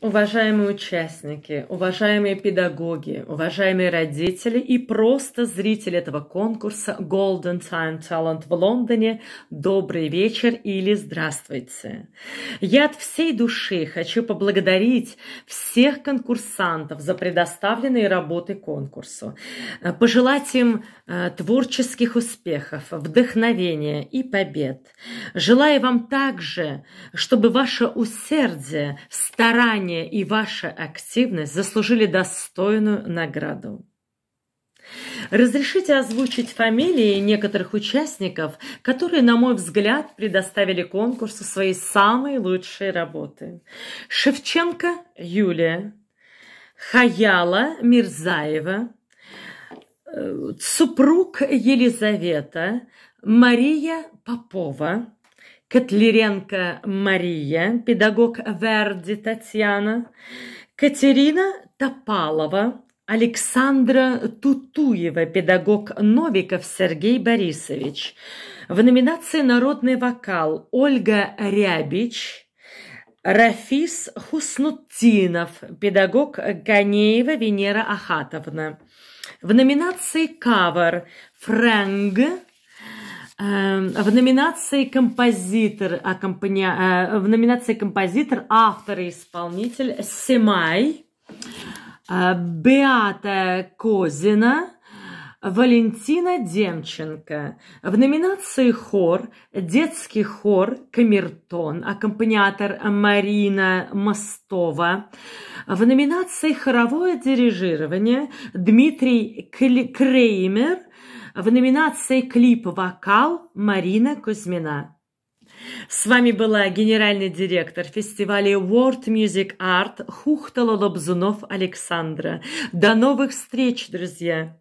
Уважаемые участники, уважаемые педагоги, уважаемые родители и просто зрители этого конкурса Golden Time Talent в Лондоне, добрый вечер или здравствуйте. Я от всей души хочу поблагодарить всех конкурсантов за предоставленные работы конкурсу, пожелать им э, творческих успехов, вдохновения и побед. Желаю вам также, чтобы ваше усердие старания и ваша активность заслужили достойную награду. Разрешите озвучить фамилии некоторых участников, которые, на мой взгляд, предоставили конкурсу свои самые лучшие работы. Шевченко Юлия, Хаяла Мирзаева, э, супруг Елизавета, Мария Попова, Котлеренко Мария, педагог Верди Татьяна, Катерина Топалова, Александра Тутуева, педагог Новиков Сергей Борисович. В номинации «Народный вокал» Ольга Рябич – Рафис Хуснутдинов, педагог Ганеева Венера Ахатовна. В номинации «Кавер» Фрэнг Эм, в номинации композитор, аккомпани... Э, в номинации композитор, автор и исполнитель Семай, э, Беата Козина, Валентина Демченко. В номинации хор, детский хор Камертон, а аккомпаниатор Марина Мостова. В номинации хоровое дирижирование Дмитрий Креймер, в номинации «Клип «Вокал» Марина Кузьмина. С вами была генеральный директор фестиваля World Music Art Хухтала Лобзунов Александра. До новых встреч, друзья!